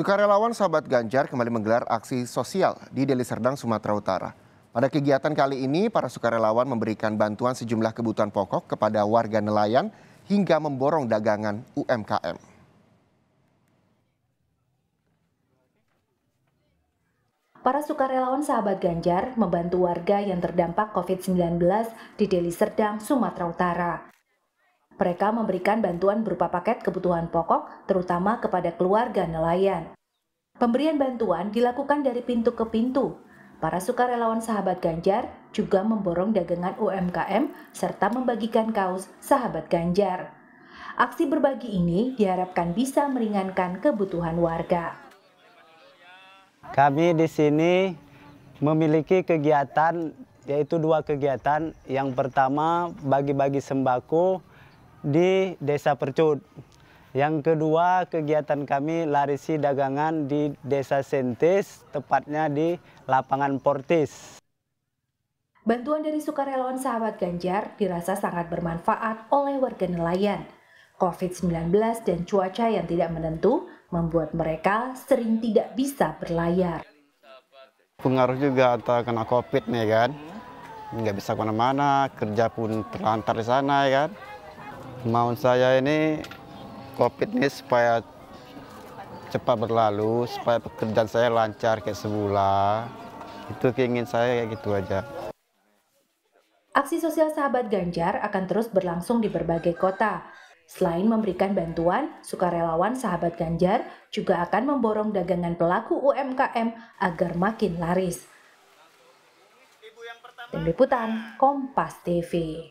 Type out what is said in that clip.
Sukarelawan Sahabat Ganjar kembali menggelar aksi sosial di Deli Serdang, Sumatera Utara. Pada kegiatan kali ini, para sukarelawan memberikan bantuan sejumlah kebutuhan pokok kepada warga nelayan hingga memborong dagangan UMKM. Para sukarelawan sahabat Ganjar membantu warga yang terdampak COVID-19 di Deli Serdang, Sumatera Utara mereka memberikan bantuan berupa paket kebutuhan pokok, terutama kepada keluarga nelayan. Pemberian bantuan dilakukan dari pintu ke pintu. Para sukarelawan sahabat Ganjar juga memborong dagangan UMKM serta membagikan kaos sahabat Ganjar. Aksi berbagi ini diharapkan bisa meringankan kebutuhan warga. Kami di sini memiliki kegiatan yaitu dua kegiatan. Yang pertama bagi-bagi sembako di Desa Percut. Yang kedua, kegiatan kami larisi dagangan di Desa Sentis, tepatnya di lapangan Portis. Bantuan dari sukarelawan sahabat Ganjar dirasa sangat bermanfaat oleh warga nelayan. COVID-19 dan cuaca yang tidak menentu membuat mereka sering tidak bisa berlayar. Pengaruh juga antara kena COVID nih kan, nggak bisa kemana-mana, kerja pun terlantar di sana ya kan Mau saya ini COVID ini supaya cepat berlalu, supaya pekerjaan saya lancar kayak semula. Itu keingin saya kayak gitu aja. Aksi sosial sahabat Ganjar akan terus berlangsung di berbagai kota. Selain memberikan bantuan, sukarelawan sahabat Ganjar juga akan memborong dagangan pelaku UMKM agar makin laris. Tim Liputan, Kompas TV.